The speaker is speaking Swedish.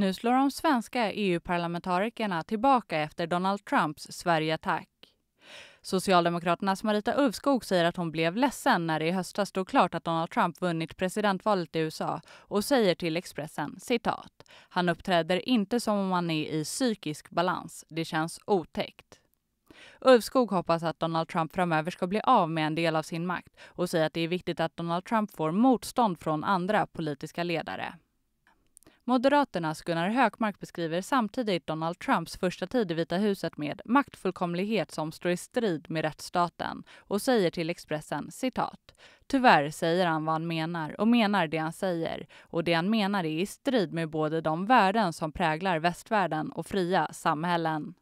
Nu slår de svenska EU-parlamentarikerna tillbaka efter Donald Trumps Sverigeattack. Socialdemokraternas Marita Ulvskog säger att hon blev ledsen när det i höstas stod klart att Donald Trump vunnit presidentvalet i USA och säger till Expressen citat. Han uppträder inte som om han är i psykisk balans. Det känns otäckt. Ulvskog hoppas att Donald Trump framöver ska bli av med en del av sin makt och säger att det är viktigt att Donald Trump får motstånd från andra politiska ledare. Moderaternas Gunnar Hökmark beskriver samtidigt Donald Trumps första tid i Vita huset med maktfullkomlighet som står i strid med rättsstaten och säger till Expressen citat. Tyvärr säger han vad han menar och menar det han säger och det han menar är i strid med både de värden som präglar västvärlden och fria samhällen.